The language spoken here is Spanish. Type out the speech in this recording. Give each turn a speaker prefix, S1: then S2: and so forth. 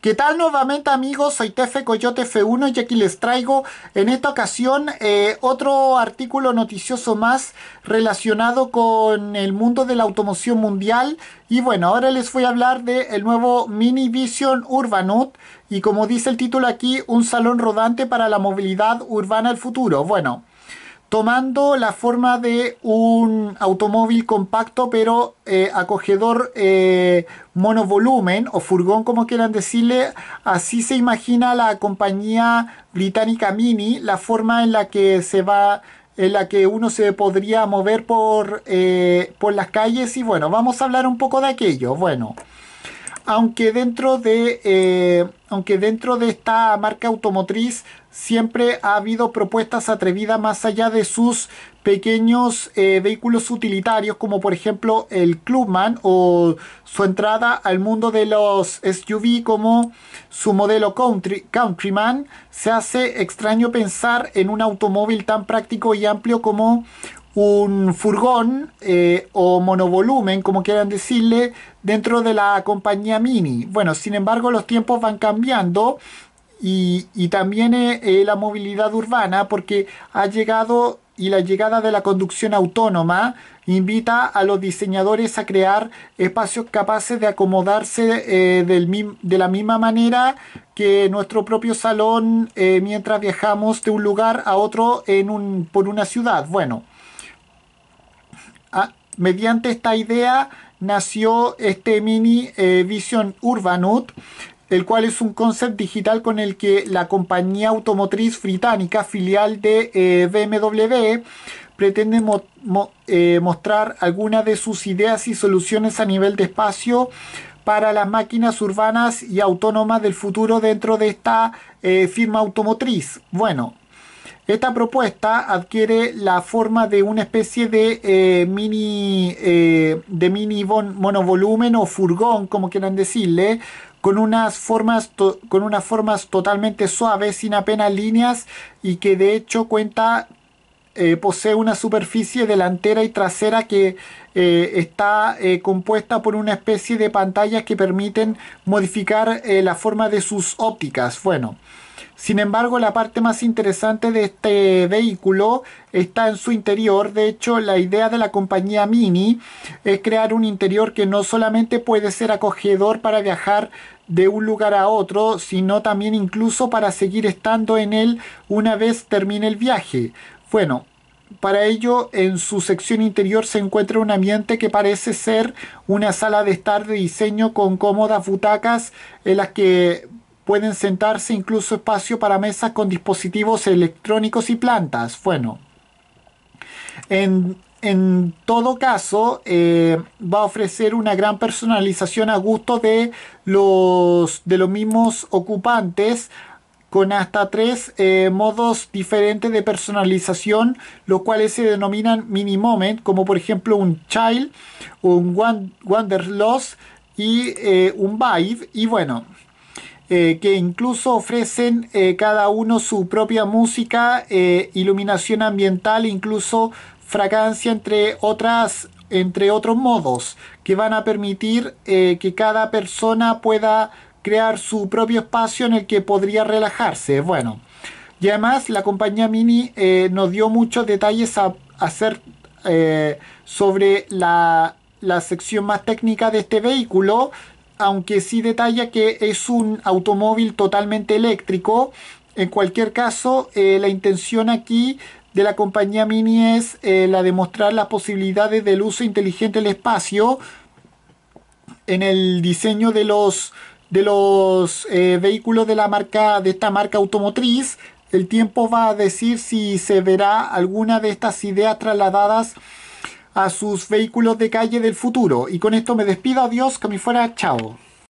S1: ¿Qué tal nuevamente amigos? Soy Tefe Coyote F1 y aquí les traigo en esta ocasión eh, otro artículo noticioso más relacionado con el mundo de la automoción mundial y bueno, ahora les voy a hablar del el nuevo Mini Vision Urbanut y como dice el título aquí, un salón rodante para la movilidad urbana del futuro. Bueno, tomando la forma de un automóvil compacto pero eh, acogedor eh, monovolumen o furgón como quieran decirle así se imagina la compañía británica Mini la forma en la que se va en la que uno se podría mover por, eh, por las calles y bueno vamos a hablar un poco de aquello bueno aunque dentro de, eh, aunque dentro de esta marca automotriz siempre ha habido propuestas atrevidas más allá de sus pequeños eh, vehículos utilitarios como por ejemplo el Clubman o su entrada al mundo de los SUV como su modelo country, Countryman se hace extraño pensar en un automóvil tan práctico y amplio como un furgón eh, o monovolumen, como quieran decirle, dentro de la compañía Mini. Bueno, sin embargo, los tiempos van cambiando y, también eh, eh, la movilidad urbana, porque ha llegado y la llegada de la conducción autónoma invita a los diseñadores a crear espacios capaces de acomodarse de la misma manera que nuestro propio salón mientras viajamos de un lugar a otro en por una ciudad. Bueno, Ah, mediante esta idea nació este mini eh, Vision Urbanut, el cual es un concept digital con el que la compañía automotriz británica, filial de eh, BMW, pretende eh, mostrar algunas de sus ideas y soluciones a nivel de espacio para las máquinas urbanas y autónomas del futuro dentro de esta firma automotriz. Bueno, esta propuesta adquiere la forma de una especie de eh, mini, eh, de monovolumen o furgón, como quieran decirle, con unas, formas con unas formas totalmente suaves, sin apenas líneas y que de hecho cuenta eh, posee una superficie delantera y trasera que eh, está eh, compuesta por una especie de pantallas que permiten modificar la forma de sus ópticas. Bueno, sin embargo, la parte más interesante de este vehículo está en su interior. De hecho, la idea de la compañía Mini es crear un interior que no solamente puede ser acogedor para viajar de un lugar a otro, sino también incluso para seguir estando en él una vez termine el viaje. Bueno, para ello, en su sección interior se encuentra un ambiente que parece ser una sala de estar de diseño con cómodas butacas en las que pueden sentarse incluso espacio para mesas con dispositivos electrónicos y plantas. Bueno, en, todo caso, eh, va a ofrecer una gran personalización a gusto de los, de los mismos ocupantes con hasta tres eh, modos diferentes de personalización, los cuales se denominan mini moment, como por ejemplo un child, un wanderlust y eh, un vibe. Y bueno, eh, que incluso ofrecen cada uno su propia música, iluminación ambiental, incluso fragancia, entre otras entre otros modos que van a permitir que cada persona pueda crear su propio espacio en el que podría relajarse. Bueno, y además la compañía Mini eh, nos dio muchos detalles a, hacer eh, sobre la, sección más técnica de este vehículo, aunque sí detalla que es un automóvil totalmente eléctrico. En cualquier caso, eh, la intención aquí de la compañía Mini es la de mostrar las posibilidades del uso inteligente del espacio en el diseño de los de los eh, vehículos de la marca de esta marca automotriz el tiempo va a decir si se verá alguna de estas ideas trasladadas a sus vehículos de calle del futuro y con esto me despido adiós que me fuera chao